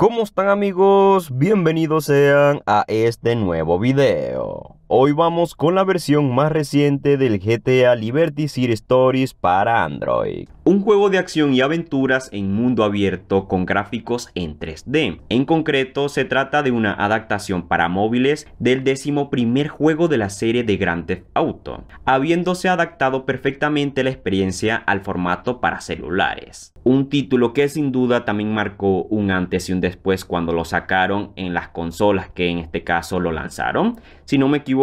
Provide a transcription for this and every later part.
¿Cómo están amigos? Bienvenidos sean a este nuevo video. Hoy vamos con la versión más reciente del GTA Liberty City Stories para Android. Un juego de acción y aventuras en mundo abierto con gráficos en 3D. En concreto, se trata de una adaptación para móviles del décimo primer juego de la serie de Grand Theft Auto, habiéndose adaptado perfectamente la experiencia al formato para celulares. Un título que sin duda también marcó un antes y un después cuando lo sacaron en las consolas que en este caso lo lanzaron. Si no me equivoco,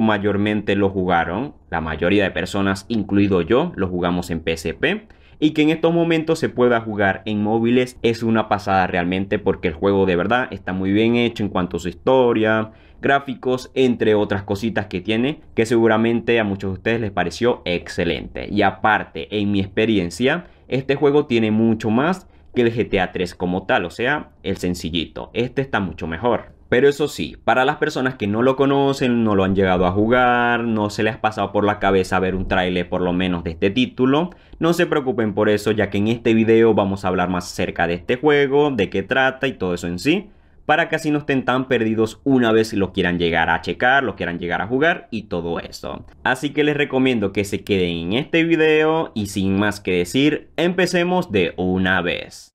mayormente lo jugaron, la mayoría de personas, incluido yo, lo jugamos en PSP. Y que en estos momentos se pueda jugar en móviles es una pasada realmente porque el juego de verdad está muy bien hecho en cuanto a su historia, gráficos, entre otras cositas que tiene, que seguramente a muchos de ustedes les pareció excelente. Y aparte, en mi experiencia, este juego tiene mucho más que el GTA 3 como tal, o sea, el sencillito. Este está mucho mejor. Pero eso sí, para las personas que no lo conocen, no lo han llegado a jugar, no se les ha pasado por la cabeza ver un tráiler por lo menos de este título, no se preocupen por eso ya que en este video vamos a hablar más acerca de este juego, de qué trata y todo eso en sí, para que así no estén tan perdidos una vez lo quieran llegar a checar, lo quieran llegar a jugar y todo eso. Así que les recomiendo que se queden en este video y sin más que decir, empecemos de una vez.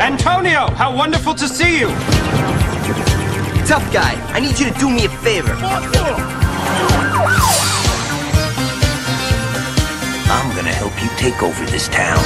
Antonio, how wonderful to see you. Tough guy, I need you to do me a favor. I'm gonna help you take over this town.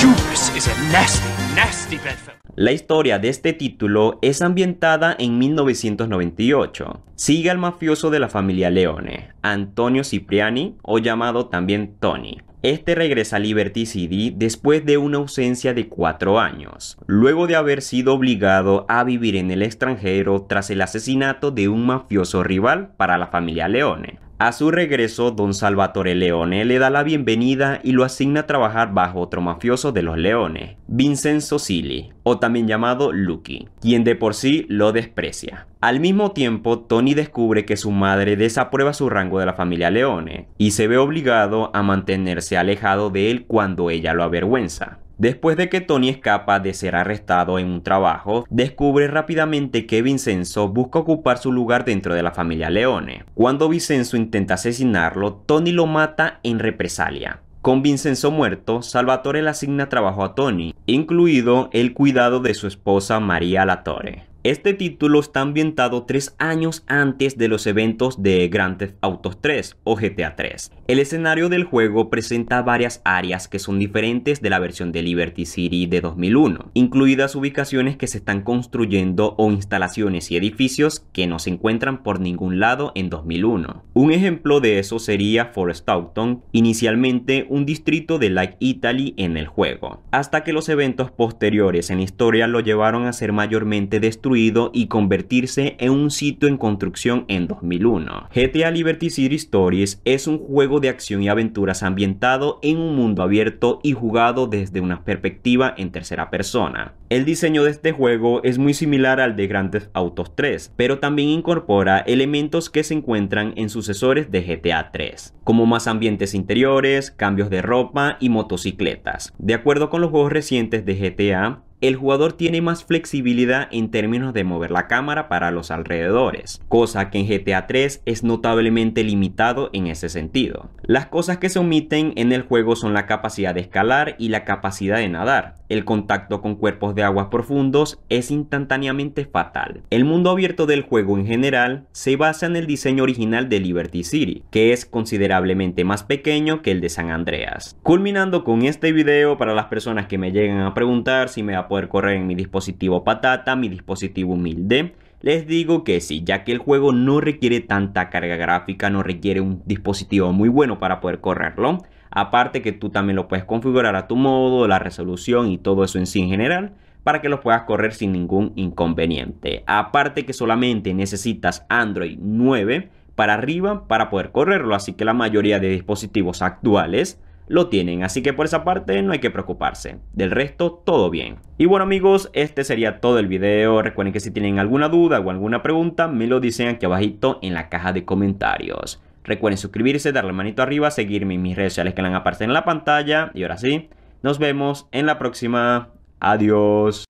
Hubris is a nasty, nasty bedfellow. La historia de este título es ambientada en 1998. Sigue al mafioso de la familia Leone, Antonio Cipriani, o llamado también Tony. Este regresa a Liberty City después de una ausencia de cuatro años, luego de haber sido obligado a vivir en el extranjero tras el asesinato de un mafioso rival para la familia Leone. A su regreso, don Salvatore Leone le da la bienvenida y lo asigna a trabajar bajo otro mafioso de los leones, Vincenzo Silly, o también llamado Lucky, quien de por sí lo desprecia. Al mismo tiempo, Tony descubre que su madre desaprueba su rango de la familia Leone y se ve obligado a mantenerse alejado de él cuando ella lo avergüenza. Después de que Tony escapa de ser arrestado en un trabajo, descubre rápidamente que Vincenzo busca ocupar su lugar dentro de la familia Leone. Cuando Vincenzo intenta asesinarlo, Tony lo mata en represalia. Con Vincenzo muerto, Salvatore le asigna trabajo a Tony, incluido el cuidado de su esposa María Latore. Este título está ambientado tres años antes de los eventos de Grand Theft Auto 3 o GTA 3. El escenario del juego presenta varias áreas que son diferentes de la versión de Liberty City de 2001, incluidas ubicaciones que se están construyendo o instalaciones y edificios que no se encuentran por ningún lado en 2001. Un ejemplo de eso sería Forest Houghton, inicialmente un distrito de Light Italy en el juego, hasta que los eventos posteriores en historia lo llevaron a ser mayormente destruido y convertirse en un sitio en construcción en 2001. GTA Liberty City Stories es un juego de acción y aventuras ambientado en un mundo abierto y jugado desde una perspectiva en tercera persona. El diseño de este juego es muy similar al de Grand Theft Auto 3, pero también incorpora elementos que se encuentran en sucesores de GTA 3, como más ambientes interiores, cambios de ropa y motocicletas. De acuerdo con los juegos recientes de GTA, el jugador tiene más flexibilidad en términos de mover la cámara para los alrededores, cosa que en GTA 3 es notablemente limitado en ese sentido. Las cosas que se omiten en el juego son la capacidad de escalar y la capacidad de nadar. El contacto con cuerpos de aguas profundos es instantáneamente fatal. El mundo abierto del juego en general se basa en el diseño original de Liberty City, que es considerablemente más pequeño que el de San Andreas. Culminando con este video para las personas que me llegan a preguntar si me poder correr en mi dispositivo patata, mi dispositivo humilde. Les digo que sí, ya que el juego no requiere tanta carga gráfica, no requiere un dispositivo muy bueno para poder correrlo. Aparte que tú también lo puedes configurar a tu modo, la resolución y todo eso en sí en general para que lo puedas correr sin ningún inconveniente. Aparte que solamente necesitas Android 9 para arriba para poder correrlo, así que la mayoría de dispositivos actuales lo tienen, así que por esa parte no hay que preocuparse. Del resto, todo bien. Y bueno amigos, este sería todo el video. Recuerden que si tienen alguna duda o alguna pregunta, me lo dicen aquí abajito en la caja de comentarios. Recuerden suscribirse, darle manito arriba, seguirme en mis redes sociales que van a aparecer en la pantalla. Y ahora sí, nos vemos en la próxima. Adiós.